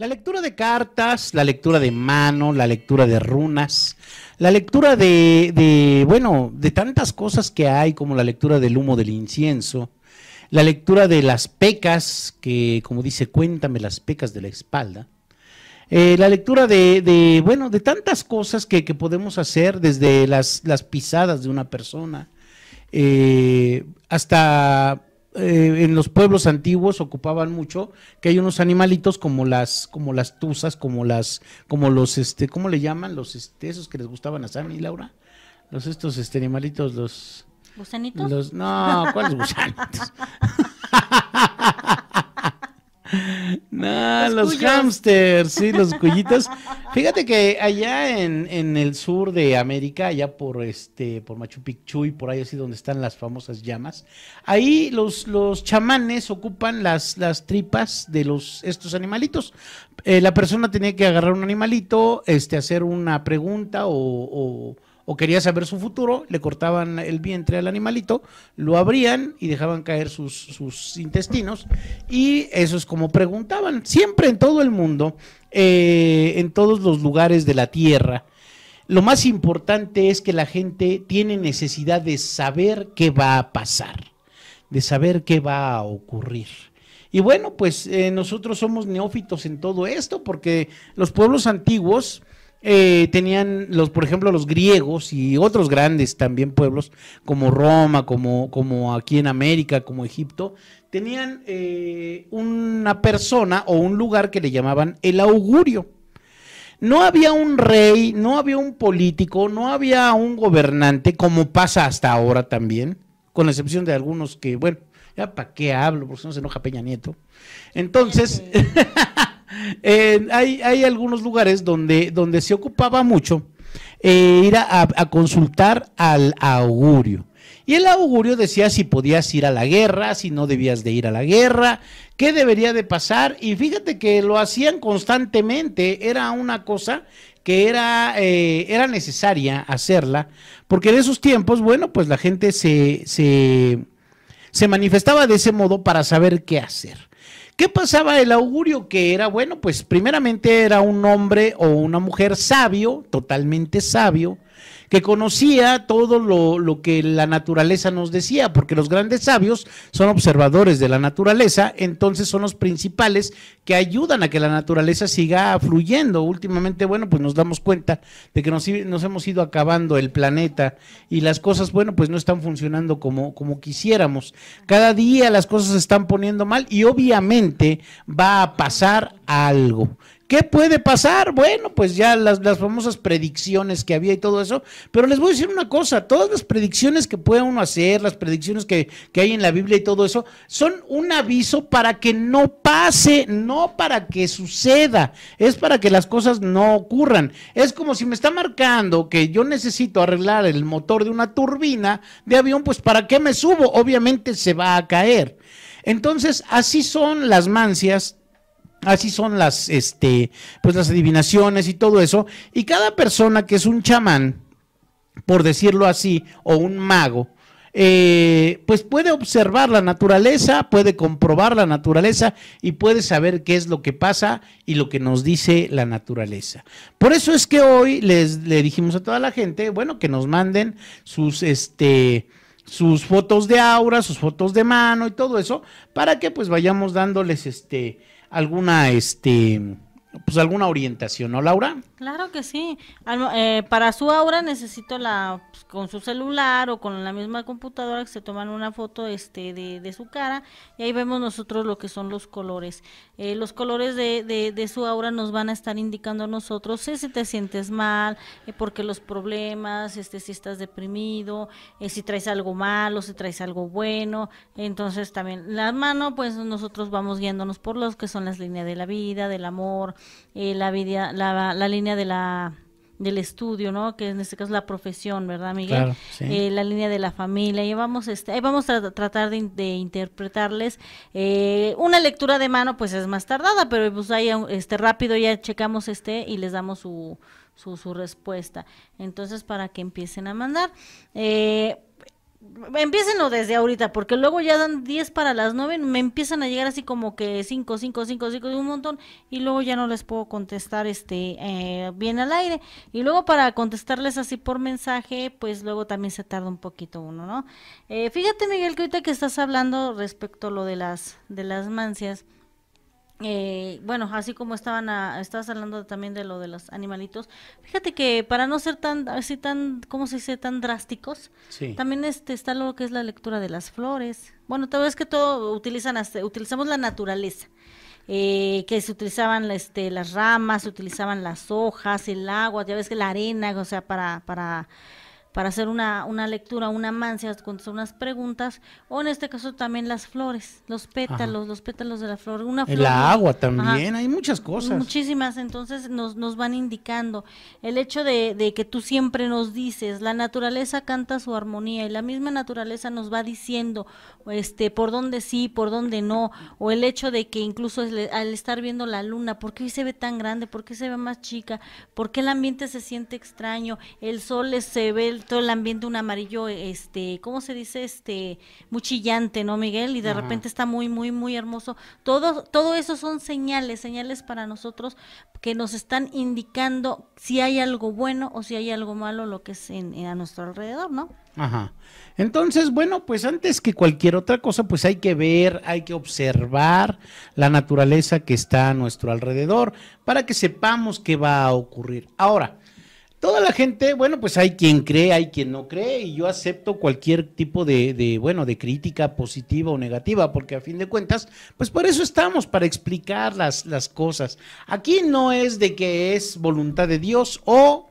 La lectura de cartas, la lectura de mano, la lectura de runas, la lectura de, bueno, de tantas cosas que hay, como la lectura del humo del incienso, la lectura de las pecas, que como dice, cuéntame las pecas de la espalda, eh, la lectura de, bueno, de tantas cosas que, que podemos hacer, desde las, las, pisadas de una persona, eh, hasta eh, en los pueblos antiguos ocupaban mucho que hay unos animalitos como las como las tusas, como las como los este cómo le llaman los este, esos que les gustaban a Sammy Laura los estos este animalitos los gusanitos no cuáles gusanitos no, los, hamsters, sí, los cuyitos. Fíjate que allá en, el sur de América, allá por este, por Machu Picchu y por ahí así donde están las famosas llamas, ahí los, los chamanes ocupan las, las tripas de los, estos animalitos. Eh, la persona tenía que agarrar un animalito, este, hacer una pregunta o o quería saber su futuro, le cortaban el vientre al animalito, lo abrían y dejaban caer sus, intestinos. Y eso es como preguntaban, siempre en todo el mundo, eh, en todos los lugares de la Tierra. Lo más importante es que la gente tiene necesidad de saber qué va a pasar, de saber qué va a ocurrir. Y bueno, pues eh, nosotros somos neófitos en todo esto, porque los pueblos antiguos eh, tenían los, por ejemplo, los griegos y otros grandes también pueblos, como Roma, como, como aquí en América, como Egipto, tenían eh, una persona o un lugar que le llamaban el augurio. No había un rey, no había un político, no había un gobernante, como pasa hasta ahora también, con la excepción de algunos que, bueno, ya para qué hablo, porque si no se enoja Peña Nieto. Entonces, hay, algunos lugares donde, donde se ocupaba mucho eh, ir a, consultar al augurio. Y el augurio decía si podías ir a la guerra, si no debías de ir a la guerra, qué debería de pasar. Y fíjate que lo hacían constantemente, era una cosa que era, eh, era necesaria hacerla, porque en esos tiempos, bueno, pues la gente se, se manifestaba de ese modo para saber qué hacer. ¿Qué pasaba? El augurio que era, bueno, pues primeramente era un hombre o una mujer sabio, totalmente sabio, que conocía todo lo, que la naturaleza nos decía, porque los grandes sabios son observadores de la naturaleza, entonces son los principales que ayudan a que la naturaleza siga fluyendo. Últimamente, bueno, pues nos damos cuenta de que nos, hemos ido acabando el planeta y las cosas, bueno, pues no están funcionando como, como quisiéramos. Cada día las cosas se están poniendo mal y obviamente va a pasar algo. ¿Qué puede pasar? Bueno, pues ya las, famosas predicciones que había y todo eso. Pero les voy a decir una cosa, todas las predicciones que puede uno hacer, las predicciones que, que hay en la Biblia y todo eso, son un aviso para que no pase, no para que suceda. Es para que las cosas no ocurran. Es como si me está marcando que yo necesito arreglar el motor de una turbina de avión, pues ¿para qué me subo? Obviamente se va a caer. Entonces, así son las mancias así son las, este, pues las adivinaciones y todo eso. Y cada persona que es un chamán, por decirlo así, o un mago, eh, pues puede observar la naturaleza, puede comprobar la naturaleza y puede saber qué es lo que pasa y lo que nos dice la naturaleza. Por eso es que hoy les, le dijimos a toda la gente, bueno, que nos manden sus, este, sus fotos de aura, sus fotos de mano y todo eso, para que pues vayamos dándoles, este, alguna, este, pues alguna orientación, ¿no, Laura? Claro que sí. Eh, para su aura necesito la pues, con su celular o con la misma computadora que se toman una foto este de, su cara y ahí vemos nosotros lo que son los colores. Eh, los colores de, su aura nos van a estar indicando a nosotros eh, si te sientes mal, porque los problemas, este si estás deprimido, si traes algo malo, si traes algo bueno. Entonces también la mano, pues nosotros vamos guiándonos por los que son las líneas de la vida, del amor, la vida, la línea de la del estudio, ¿no? Que en este caso la profesión, ¿verdad, Miguel? Eh, la línea de la familia. Y vamos, este, vamos a tratar de, interpretarles eh, una lectura de mano, pues es más tardada, pero pues ahí este rápido ya checamos este y les damos su, su, su respuesta. Entonces, para que empiecen a mandar. Eh, Empiecenlo desde ahorita, porque luego ya dan 10 para las 9, me empiezan a llegar así como que 5, 5, 5, 5, un montón, y luego ya no les puedo contestar este eh, bien al aire. Y luego para contestarles así por mensaje, pues luego también se tarda un poquito uno, ¿no? Eh, fíjate, Miguel, que ahorita que estás hablando respecto a lo de las, de las mancias, eh, bueno, así como estaban, estabas hablando también de lo de los animalitos, fíjate que para no ser tan, así tan, ¿cómo se dice? Tan drásticos, también este, está lo que es la lectura de las flores. Bueno, tal vez que todo utilizan, hasta, utilizamos la naturaleza. Eh, que se utilizaban este, las ramas, se utilizaban las hojas, el agua, ya ves que la arena, o sea, para, para para hacer una, una lectura, una mancia, con unas preguntas, o en este caso también las flores, los pétalos, los pétalos de la flor, una flor. La agua también, hay muchas cosas. Muchísimas, entonces nos, nos van indicando. El hecho de, de, que tú siempre nos dices, la naturaleza canta su armonía, y la misma naturaleza nos va diciendo este por dónde sí, por dónde no, o el hecho de que incluso al estar viendo la luna, ¿por qué se ve tan grande? ¿Por qué se ve más chica? ¿Por qué el ambiente se siente extraño? El sol se ve el todo el ambiente un amarillo, este, ¿cómo se dice? Este, muchillante ¿no, Miguel? Y de repente está muy, muy, muy hermoso. Todo, todo eso son señales, señales para nosotros que nos están indicando si hay algo bueno o si hay algo malo, lo que es a nuestro alrededor, ¿no? Ajá. Entonces, bueno, pues antes que cualquier otra cosa, pues hay que ver, hay que observar la naturaleza que está a nuestro alrededor para que sepamos qué va a ocurrir. Ahora, toda la gente, bueno, pues hay quien cree, hay quien no cree, y yo acepto cualquier tipo de, bueno, de crítica positiva o negativa, porque a fin de cuentas, pues por eso estamos, para explicar las, las cosas. Aquí no es de que es voluntad de Dios o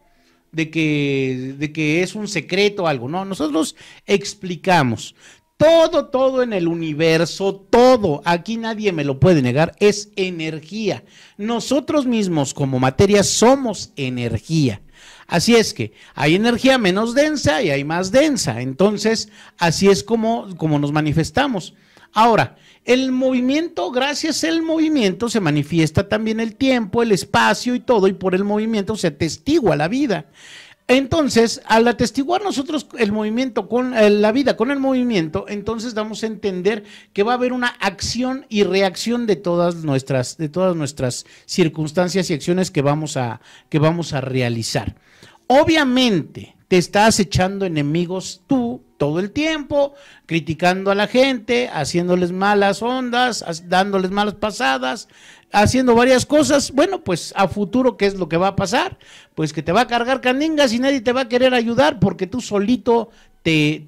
de que, de que es un secreto o algo, no, nosotros explicamos. Todo, todo en el universo, todo, aquí nadie me lo puede negar, es energía. Nosotros mismos como materia somos energía. Así es que hay energía menos densa y hay más densa. Entonces, así es como, como nos manifestamos. Ahora, el movimiento, gracias al movimiento, se manifiesta también el tiempo, el espacio y todo, y por el movimiento se atestigua la vida. Entonces, al atestiguar nosotros el movimiento con eh, la vida, con el movimiento, entonces damos a entender que va a haber una acción y reacción de todas nuestras, de todas nuestras circunstancias y acciones que vamos a, que vamos a realizar. Obviamente, te estás echando enemigos tú todo el tiempo, criticando a la gente, haciéndoles malas ondas, dándoles malas pasadas, haciendo varias cosas. Bueno, pues a futuro, ¿qué es lo que va a pasar? Pues que te va a cargar caningas y nadie te va a querer ayudar porque tú solito te,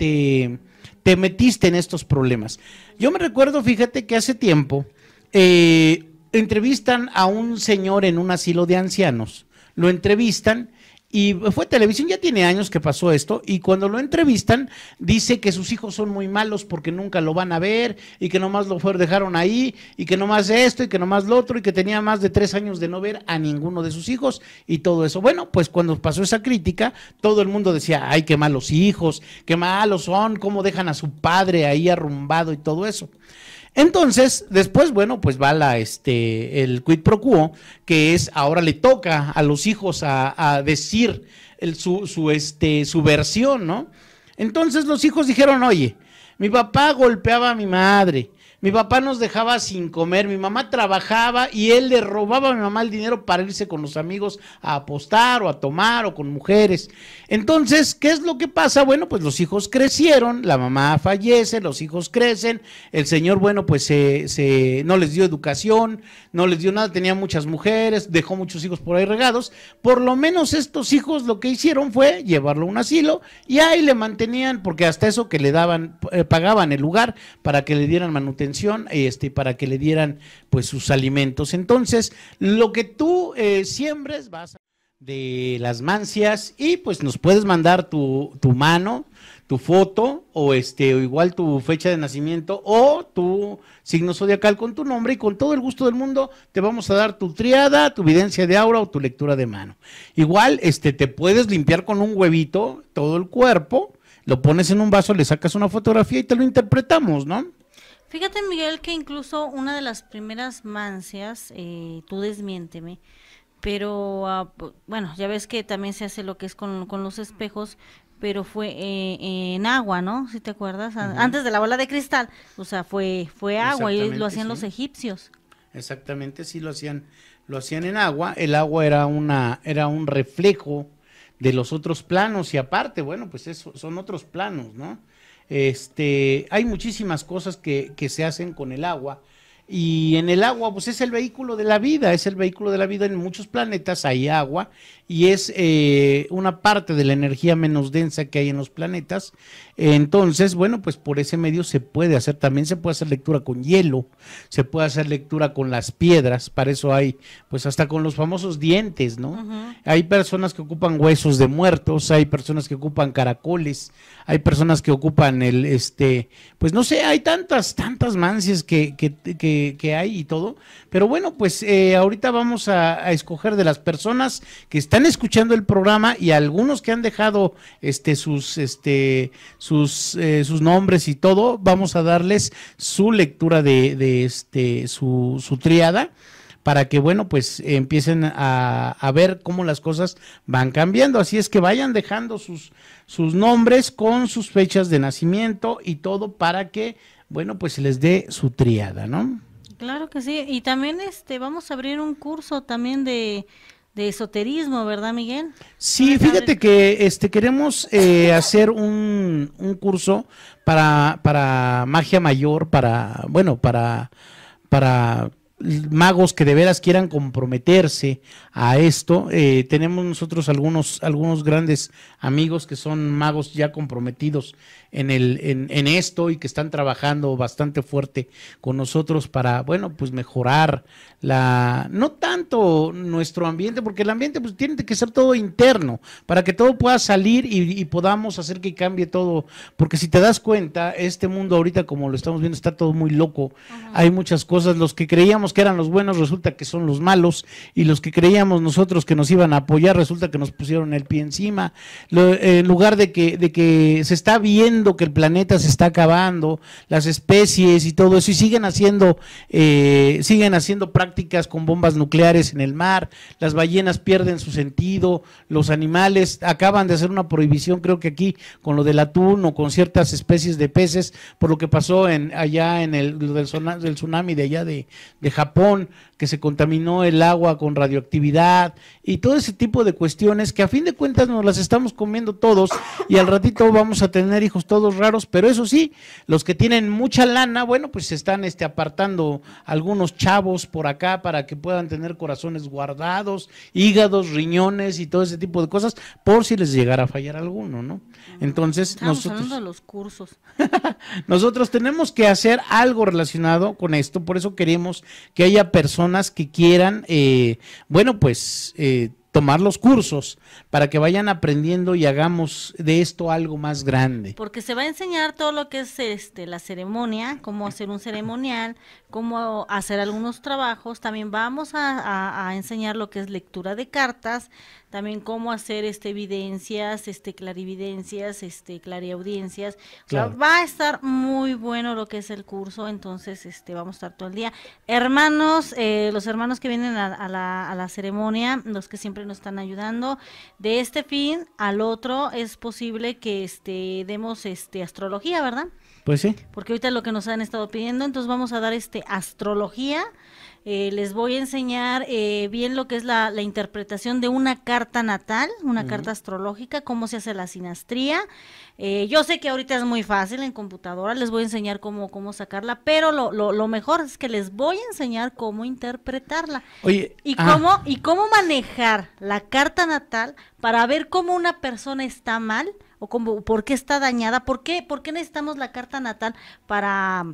te, metiste en estos problemas. Yo me recuerdo, fíjate que hace tiempo eh, entrevistan a un señor en un asilo de ancianos, lo entrevistan y fue televisión, ya tiene años que pasó esto, y cuando lo entrevistan, dice que sus hijos son muy malos porque nunca lo van a ver, y que nomás lo fueron, dejaron ahí, y que nomás esto, y que nomás lo otro, y que tenía más de tres años de no ver a ninguno de sus hijos, y todo eso. Bueno, pues cuando pasó esa crítica, todo el mundo decía, ay, qué malos hijos, qué malos son, cómo dejan a su padre ahí arrumbado y todo eso. Entonces, después, bueno, pues va la, este, el quid pro quo, que es ahora le toca a los hijos a, decir su, este, su versión, ¿no? Entonces los hijos dijeron, oye, mi papá golpeaba a mi madre, mi papá nos dejaba sin comer, mi mamá trabajaba y él le robaba a mi mamá el dinero para irse con los amigos a apostar o a tomar o con mujeres. Entonces, ¿qué es lo que pasa? Bueno, pues los hijos crecieron, la mamá fallece, los hijos crecen, el señor, bueno, pues se, no les dio educación, no les dio nada, tenía muchas mujeres, dejó muchos hijos por ahí regados. Por lo menos estos hijos lo que hicieron fue llevarlo a un asilo y ahí le mantenían, porque hasta eso que le daban, eh, pagaban el lugar para que le dieran manutención este, para que le dieran pues sus alimentos. Entonces, lo que tú eh, siembres vas de las mancias y pues nos puedes mandar tu, tu mano, tu foto o este o igual tu fecha de nacimiento o tu signo zodiacal con tu nombre y con todo el gusto del mundo te vamos a dar tu triada, tu evidencia de aura o tu lectura de mano. Igual este te puedes limpiar con un huevito todo el cuerpo, lo pones en un vaso, le sacas una fotografía y te lo interpretamos, ¿no? Fíjate, Miguel, que incluso una de las primeras mancias, eh, tú desmiénteme, pero ah, bueno, ya ves que también se hace lo que es con, con los espejos, pero fue eh, en agua, ¿no? Si te acuerdas, antes de la bola de cristal, o sea, fue fue agua y lo hacían los egipcios. Exactamente, sí lo hacían, lo hacían en agua. El agua era una era un reflejo de los otros planos y aparte, bueno, pues eso son otros planos, ¿no? Este, hay muchísimas cosas que, que se hacen con el agua y en el agua, pues es el vehículo de la vida, es el vehículo de la vida. En muchos planetas hay agua y es eh, una parte de la energía menos densa que hay en los planetas. Entonces, bueno, pues por ese medio se puede hacer, también se puede hacer lectura con hielo, se puede hacer lectura con las piedras, para eso hay, pues hasta con los famosos dientes, ¿no? Hay personas que ocupan huesos de muertos, hay personas que ocupan caracoles, hay personas que ocupan el, este, pues no sé, hay tantas, tantas mancias que, que hay y todo. Pero bueno, pues eh, ahorita vamos a, escoger de las personas que están escuchando el programa y algunos que han dejado este sus este sus eh, sus nombres y todo, vamos a darles su lectura de, este su, triada para que, bueno, pues empiecen a, a, ver cómo las cosas van cambiando. Así es que vayan dejando sus, sus nombres con sus fechas de nacimiento y todo para que, bueno, pues les dé su triada, ¿no? Claro que sí. Y también este vamos a abrir un curso también de, esoterismo, ¿verdad, Miguel? Sí, fíjate que este queremos eh, hacer un, un curso para, para magia mayor, para, bueno, para, para magos que de veras quieran comprometerse a esto. Eh, tenemos nosotros algunos, algunos grandes amigos que son magos ya comprometidos en, el, en, esto y que están trabajando bastante fuerte con nosotros para, bueno, pues mejorar la, no tanto nuestro ambiente, porque el ambiente pues tiene que ser todo interno, para que todo pueda salir y, podamos hacer que cambie todo, porque si te das cuenta, este mundo ahorita como lo estamos viendo está todo muy loco, hay muchas cosas, los que creíamos que eran los buenos resulta que son los malos y los que creíamos nosotros que nos iban a apoyar resulta que nos pusieron el pie encima. Eh, en lugar de que, de que se está viendo que el planeta se está acabando, las especies y todo eso, y siguen haciendo, eh, siguen haciendo prácticas con bombas nucleares en el mar, las ballenas pierden su sentido, los animales acaban de hacer una prohibición, creo que aquí con lo del atún o con ciertas especies de peces, por lo que pasó en allá en el tsunami de allá de, de Japón que se contaminó el agua con radioactividad y todo ese tipo de cuestiones que a fin de cuentas nos las estamos comiendo todos y al ratito vamos a tener hijos todos raros, pero eso sí, los que tienen mucha lana, bueno, pues se están este, apartando algunos chavos por acá para que puedan tener corazones guardados, hígados, riñones y todo ese tipo de cosas por si les llegara a fallar alguno, ¿no? Entonces, Estamos nosotros los cursos. nosotros tenemos que hacer algo relacionado con esto, por eso queremos que haya personas que quieran, eh, bueno, pues eh, tomar los cursos para que vayan aprendiendo y hagamos de esto algo más grande. Porque se va a enseñar todo lo que es este la ceremonia, cómo hacer un ceremonial, cómo hacer algunos trabajos. También vamos a, enseñar lo que es lectura de cartas, también cómo hacer este evidencias, este clarividencias, este clariaudiencias. va a estar muy bueno lo que es el curso, entonces este vamos a estar todo el día. Hermanos, eh, los hermanos que vienen a, la ceremonia, los que siempre nos están ayudando. De este fin al otro es posible que este demos este astrología, ¿verdad? Pues sí. Porque ahorita es lo que nos han estado pidiendo, entonces vamos a dar este astrología. Eh, les voy a enseñar eh, bien lo que es la, interpretación de una carta natal, una carta astrológica, cómo se hace la sinastría. Eh, yo sé que ahorita es muy fácil en computadora, les voy a enseñar cómo, cómo sacarla, pero lo, mejor es que les voy a enseñar cómo interpretarla y, ah. cómo, y cómo manejar la carta natal para ver cómo una persona está mal o cómo, por qué está dañada, por qué, necesitamos la carta natal para,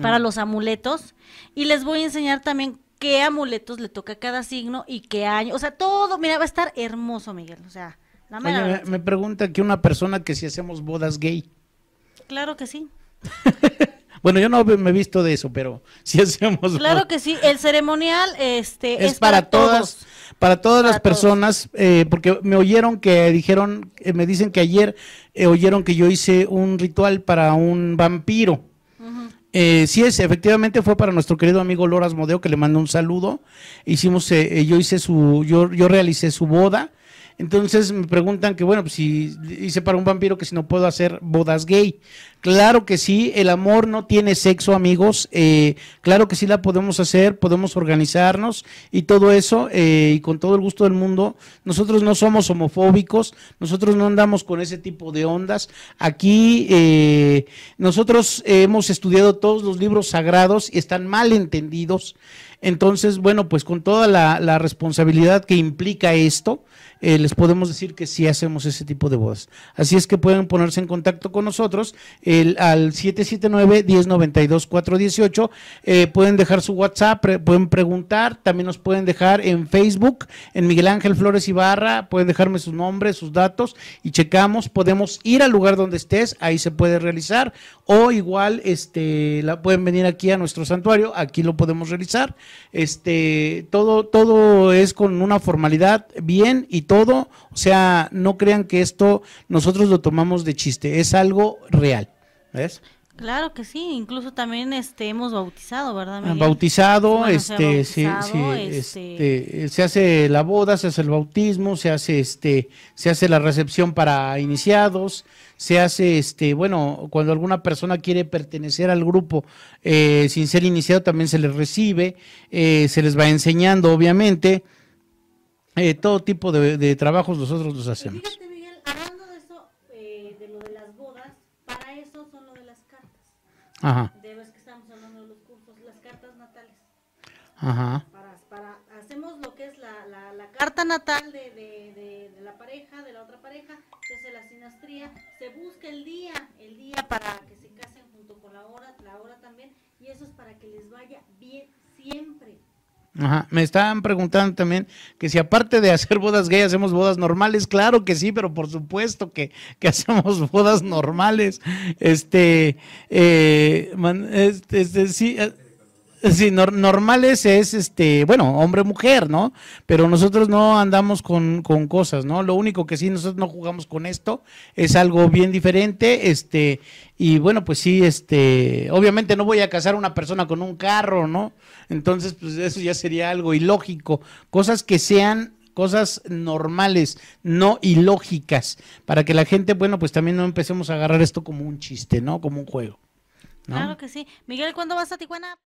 para mm. los amuletos. Y les voy a enseñar también qué amuletos le toca a cada signo y qué año. O sea, todo, mira, va a estar hermoso, Miguel. O sea, me, me pregunta que una persona que si hacemos bodas gay. Claro que sí. Bueno, yo no me he visto de eso, pero si hacemos. Claro que sí, el ceremonial este, es, para, todas. Todos. Para todas las personas, eh, porque me oyeron que dijeron, eh, me dicen que ayer eh, oyeron que yo hice un ritual para un vampiro. Eh, sí es, efectivamente fue para nuestro querido amigo Loras Modeo que le mandó un saludo. Hicimos, yo hice su, yo, yo realicé su boda entonces me preguntan que, bueno, pues si hice para un vampiro que si no puedo hacer bodas gay. Claro que sí, el amor no tiene sexo, amigos. Eh, claro que sí la podemos hacer, podemos organizarnos y todo eso, eh, y con todo el gusto del mundo. Nosotros no somos homofóbicos, nosotros no andamos con ese tipo de ondas. Aquí eh, nosotros hemos estudiado todos los libros sagrados y están mal entendidos. Entonces, bueno, pues con toda la, responsabilidad que implica esto, eh, les podemos decir que sí hacemos ese tipo de bodas. Así es que pueden ponerse en contacto con nosotros al 779-1092-418. Eh, pueden dejar su WhatsApp, pueden preguntar, también nos pueden dejar en Facebook, en Miguel Ángel Flores Ibarra, pueden dejarme sus nombres, sus datos y checamos. Podemos ir al lugar donde estés, ahí se puede realizar o igual este, la pueden venir aquí a nuestro santuario, aquí lo podemos realizar este, todo, todo es con una formalidad bien y todo, o sea, no crean que esto nosotros lo tomamos de chiste, es algo real, ¿ves? Claro que sí, incluso también este hemos bautizado, ¿verdad? Este, bautizado, este, se este, sí, se hace la boda, se hace el bautismo, se hace este, se hace la recepción para iniciados, se hace este, bueno, cuando alguna persona quiere pertenecer al grupo eh, sin ser iniciado también se les recibe, eh, se les va enseñando, obviamente, eh, todo tipo de, trabajos nosotros los hacemos. hablando de eso, de lo de las bodas eso son lo de las cartas. de Debes que estamos hablando de los cursos, las cartas natales. Ajá. Para, para, hacemos lo que es la, la, carta natal de, de, de, la pareja, de la otra pareja, que es la sinastría, se busca el día, el día para que se casen junto con la hora, la hora también, y eso es para que les vaya bien siempre. Me estaban preguntando también que si aparte de hacer bodas gay hacemos bodas normales. Claro que sí, pero por supuesto que, hacemos bodas normales. Este, eh, este, este, sí. Eh, Sí, normales es este, bueno, hombre-mujer, ¿no? Pero nosotros no andamos con, con, cosas, ¿no? Lo único que sí, nosotros no jugamos con esto, es algo bien diferente, este, y bueno, pues sí, este, obviamente no voy a casar a una persona con un carro, ¿no? Entonces, pues eso ya sería algo ilógico. Cosas que sean cosas normales, no ilógicas, para que la gente, bueno, pues también no empecemos a agarrar esto como un chiste, ¿no? Como un juego. ¿no? Claro que sí. Miguel, ¿cuándo vas a Tijuana?